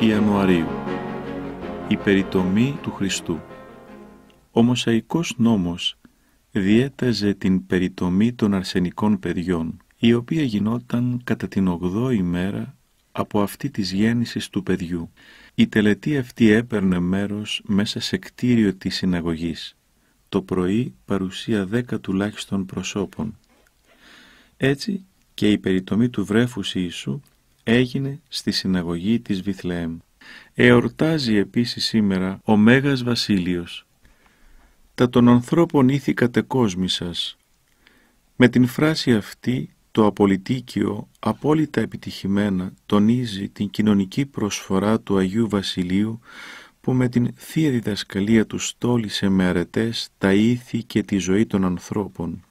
Ιανουαρίου Η περιτομή του Χριστού Ο Μωσαϊκός νόμος διέταζε την περιτομή των αρσενικών παιδιών η οποία γινόταν κατά την 8η μέρα από αυτή της γέννησης του παιδιού. Η τελετή αυτή έπαιρνε μέρος μέσα σε κτίριο της συναγωγής. Το πρωί παρουσία δέκα τουλάχιστον προσώπων. Έτσι και η περιτομή του βρέφους Ιησού έγινε στη συναγωγή της Βιθλεέμ. Εορτάζει επίσης σήμερα ο Μέγας Βασίλειος. Τα των ανθρώπων ήθη κατεκόσμησας. Με την φράση αυτή το απολυτίκιο απόλυτα επιτυχημένα τονίζει την κοινωνική προσφορά του Αγίου Βασιλείου που με την θεία διδασκαλία του στόλισε με αρετές τα ήθη και τη ζωή των ανθρώπων.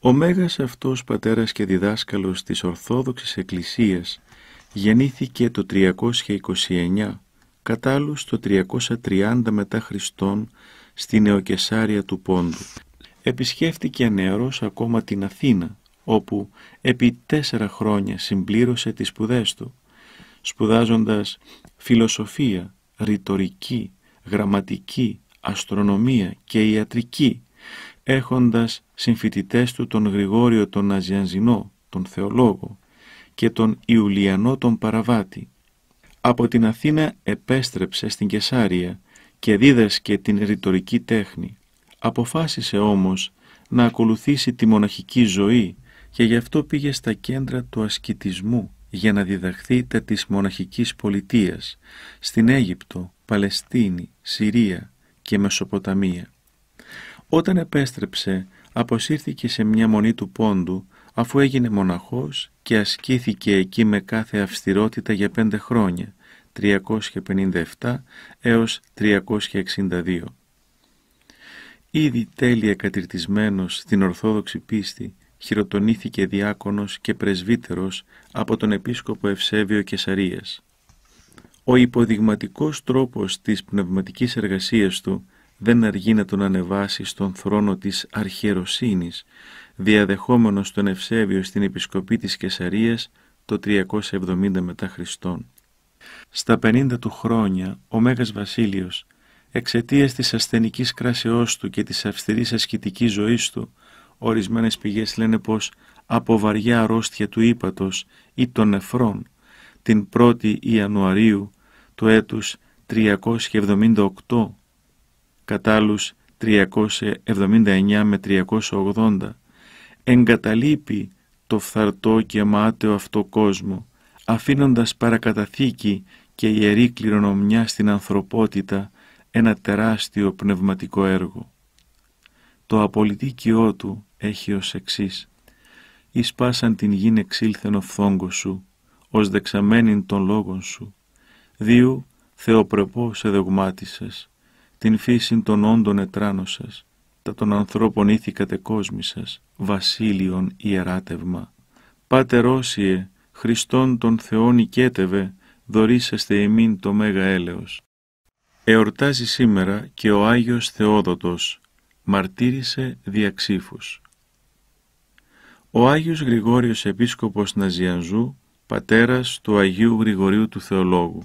Ο Μέγας αυτός πατέρας και διδάσκαλος της Ορθόδοξης Εκκλησίας γεννήθηκε το 329 κατάλληλος το 330 μετά Χριστόν στη Νεοκεσάρια του Πόντου. Επισκέφτηκε νεαρός ακόμα την Αθήνα, όπου επί τέσσερα χρόνια συμπλήρωσε τις σπουδές του, σπουδάζοντας φιλοσοφία, ρητορική, γραμματική, αστρονομία και ιατρική έχοντας συμφοιτητές του τον Γρηγόριο τον Αζιανζινό, τον θεολόγο, και τον Ιουλιανό τον Παραβάτη. Από την Αθήνα επέστρεψε στην Κεσάρια και δίδασκε την ρητορική τέχνη. Αποφάσισε όμως να ακολουθήσει τη μοναχική ζωή και γι' αυτό πήγε στα κέντρα του ασκητισμού για να διδαχθεί τα της μοναχικής πολιτείας στην Αίγυπτο, Παλαιστίνη, Συρία και Μεσοποταμία. Όταν επέστρεψε, αποσύρθηκε σε μια μονή του πόντου, αφού έγινε μοναχός και ασκήθηκε εκεί με κάθε αυστηρότητα για πέντε χρόνια, 357 έως 362. Ήδη τέλεια κατηρτισμένος στην Ορθόδοξη πίστη, χειροτονήθηκε διάκονος και πρεσβύτερος από τον επίσκοπο Ευσέβιο Κεσαρίας. Ο υποδειγματικός τρόπος της πνευματικής εργασίας του δεν αργεί να τον ανεβάσει στον θρόνο της αρχιεροσύνης, διαδεχόμενος τον Ευσέβιο στην Επισκοπή της Κεσαρίας το 370 μετά Χριστόν. Στα 50 του χρόνια ο Μέγας Βασίλειος, εξαιτίας της ασθενικής κράσεώς του και της αυστηρής ασκητικής ζωής του, ορισμένες πηγές λένε πως από βαριά αρρώστια του ύπατος ή των νεφρών, την 1η Ιανουαρίου του έτους 378 κατάλους 379 με 380, εγκαταλείπει το φθαρτό και μάταιο αυτό κόσμο, αφήνοντας παρακαταθήκη και ιερή κληρονομιά στην ανθρωπότητα ένα τεράστιο πνευματικό έργο. Το απολυτίκιό του έχει ως εξής «Ισπάσαν την γην εξήλθεν ο σου, ως δεξαμένην των λόγων σου, δύο θεοπρεπό σε δεγμάτισες, την φύση των όντων ετράνωσας, τα των ανθρώπων ήθη κατεκόσμησας, βασίλειον ιεράτευμα. Πάτερόσιε, Χριστόν τον Θεόν οικέτευε, δωρήσαστε εμήν το Μέγα έλεος. Εορτάζει σήμερα και ο Άγιος Θεόδοτος, μαρτύρησε διαξήφους. Ο Άγιος Γρηγόριος Επίσκοπος Ναζιανζού, πατέρας του Αγίου Γρηγορίου του Θεολόγου.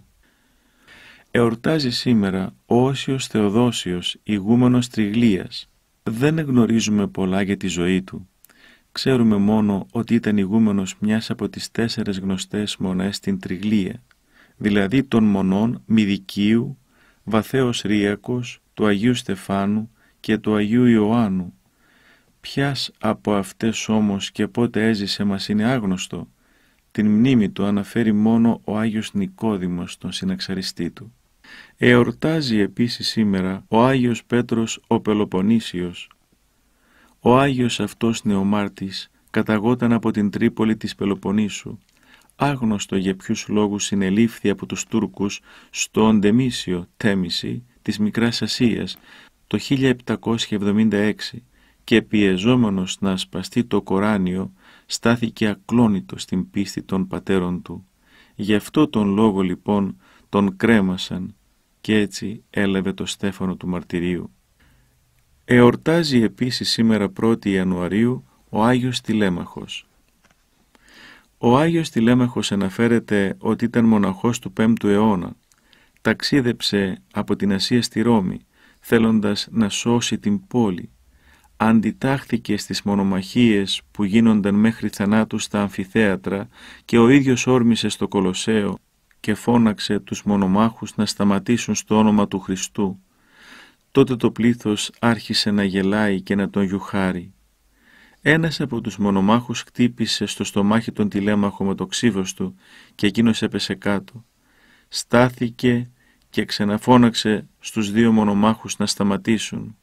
Εορτάζει σήμερα ο Όσιος Θεοδόσιος, ηγούμενος Τριγλίας. Δεν γνωρίζουμε πολλά για τη ζωή του. Ξέρουμε μόνο ότι ήταν ηγούμενος μιας από τις τέσσερες γνωστές μονές στην Τριγλία, δηλαδή των μονών Μηδικίου, Βαθέος Ρίακος, του Αγίου Στεφάνου και του Αγίου Ιωάννου. Ποιας από αυτές όμως και πότε έζησε μας είναι άγνωστο. Την μνήμη του αναφέρει μόνο ο Άγιος Νικόδημος, τον συναξαριστή του. Εορτάζει επίσης σήμερα ο Άγιος Πέτρος ο Πελοποννήσιος. Ο Άγιος αυτός νεομάρτης καταγόταν από την Τρίπολη της Πελοποννήσου, άγνωστο για ποιους λόγους συνελήφθη από τους Τούρκους στο Οντεμίσιο Τέμιση της Μικράς Ασίας το 1776 και πιεζόμενος να σπαστεί το Κοράνιο στάθηκε ακλόνητο στην πίστη των πατέρων του. Γι' αυτό τον λόγο λοιπόν τον κρέμασαν και έτσι έλαβε το στέφανο του μαρτυρίου. Εορτάζει επίσης σήμερα 1η Ιανουαρίου ο Άγιος Τηλέμαχος. Ο Άγιος Τηλέμαχος αναφέρεται ότι ήταν μοναχός του 5ου αιώνα. Ταξίδεψε από την Ασία στη Ρώμη, θέλοντας να σώσει την πόλη. Αντιτάχθηκε στις μονομαχίες που γίνονταν μέχρι θανάτου στα αμφιθέατρα και ο ίδιος όρμησε στο Κολοσσέο και φώναξε τους μονομάχους να σταματήσουν στο όνομα του Χριστού. Τότε το πλήθος άρχισε να γελάει και να τον γιουχάρει. Ένας από τους μονομάχους χτύπησε στο στομάχι τον τηλέμαχο με το ξύβος του και εκείνος έπεσε κάτω. Στάθηκε και ξαναφώναξε στους δύο μονομάχους να σταματήσουν.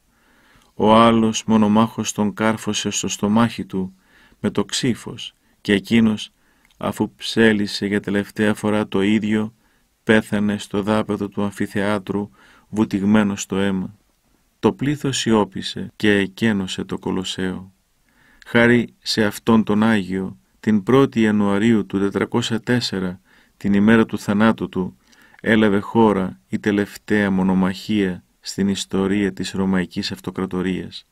Ο άλλος μονομάχος τον κάρφωσε στο στομάχι του με το ξύφος και εκείνος αφού ψέλισε για τελευταία φορά το ίδιο, πέθανε στο δάπεδο του αμφιθεάτρου βουτυγμένο στο αίμα. Το πλήθος σιώπησε και εκένωσε το Κολοσσέο. Χάρη σε αυτόν τον Άγιο, την 1η Ιανουαρίου του 404, την ημέρα του θανάτου του, έλαβε χώρα η τελευταία μονομαχία στην ιστορία της Ρωμαϊκής Αυτοκρατορίας.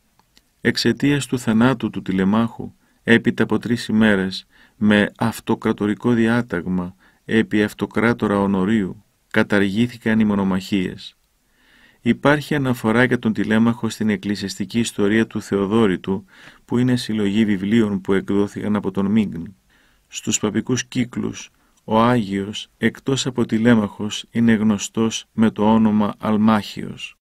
Εξαιτίας του θανάτου του τηλεμάχου, έπειτα από τρεις ημέρες, με αυτοκρατορικό διάταγμα επί αυτοκράτορα ονορίου, καταργήθηκαν οι μονομαχίες. Υπάρχει αναφορά για τον τηλέμαχο στην εκκλησιαστική ιστορία του Θεοδόρητου, που είναι συλλογή βιβλίων που εκδόθηκαν από τον Μίγν. Στους παπικούς κύκλους, ο Άγιος, εκτός από τηλέμαχος, είναι γνωστός με το όνομα Αλμάχιος.